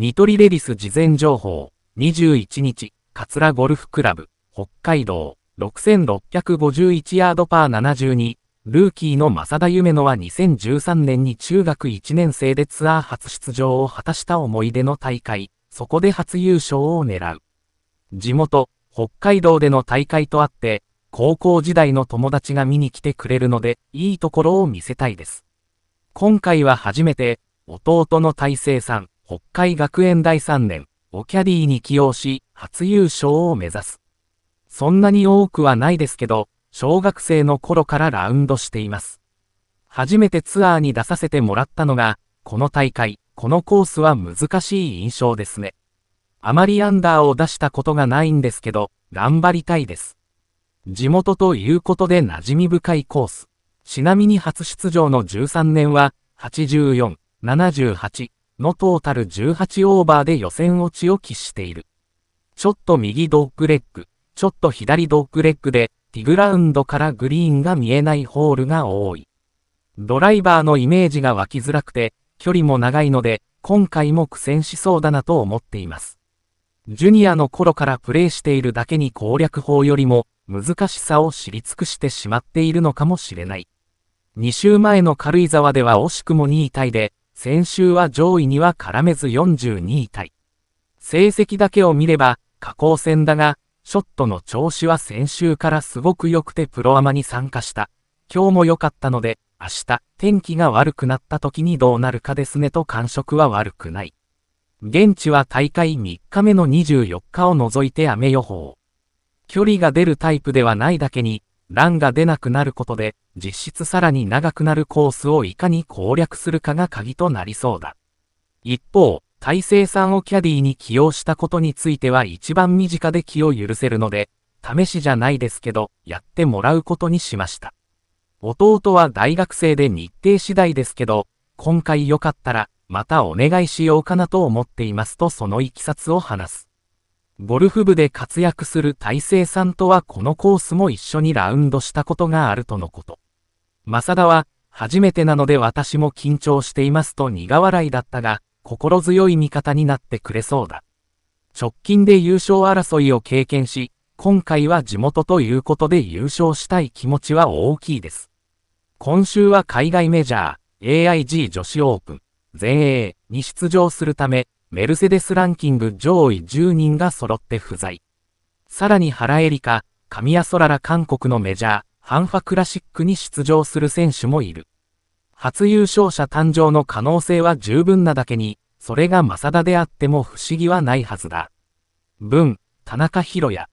ニトリレディス事前情報、21日、桂ゴルフクラブ、北海道、6651ヤードパー72、ルーキーの正田夢乃は2013年に中学1年生でツアー初出場を果たした思い出の大会、そこで初優勝を狙う。地元、北海道での大会とあって、高校時代の友達が見に来てくれるので、いいところを見せたいです。今回は初めて、弟の大成さん、北海学園大3年、をキャディに起用し、初優勝を目指す。そんなに多くはないですけど、小学生の頃からラウンドしています。初めてツアーに出させてもらったのが、この大会、このコースは難しい印象ですね。あまりアンダーを出したことがないんですけど、頑張りたいです。地元ということで馴染み深いコース。ちなみに初出場の13年は、84、78、のトータル18オーバーで予選落ちを喫している。ちょっと右ドッグレッグ、ちょっと左ドッグレッグで、ティグラウンドからグリーンが見えないホールが多い。ドライバーのイメージが湧きづらくて、距離も長いので、今回も苦戦しそうだなと思っています。ジュニアの頃からプレイしているだけに攻略法よりも難しさを知り尽くしてしまっているのかもしれない。2週前の軽井沢では惜しくも2位タイで先週は上位には絡めず42位タイ。成績だけを見れば、下降戦だが、ショットの調子は先週からすごく良くてプロアマに参加した。今日も良かったので、明日、天気が悪くなった時にどうなるかですねと感触は悪くない。現地は大会3日目の24日を除いて雨予報。距離が出るタイプではないだけに、ランが出なくなることで、実質さらに長くなるコースをいかに攻略するかが鍵となりそうだ。一方、大勢さんをキャディに起用したことについては一番身近で気を許せるので、試しじゃないですけど、やってもらうことにしました。弟は大学生で日程次第ですけど、今回よかったら、またお願いしようかなと思っていますとそのいきさつを話す。ゴルフ部で活躍する大成さんとはこのコースも一緒にラウンドしたことがあるとのこと。正田は、初めてなので私も緊張していますと苦笑いだったが、心強い味方になってくれそうだ。直近で優勝争いを経験し、今回は地元ということで優勝したい気持ちは大きいです。今週は海外メジャー、AIG 女子オープン、全英に出場するため、メルセデスランキング上位10人が揃って不在。さらに原エリカ、神谷ソラら韓国のメジャー、ハンファクラシックに出場する選手もいる。初優勝者誕生の可能性は十分なだけに、それが正田であっても不思議はないはずだ。文、田中博也。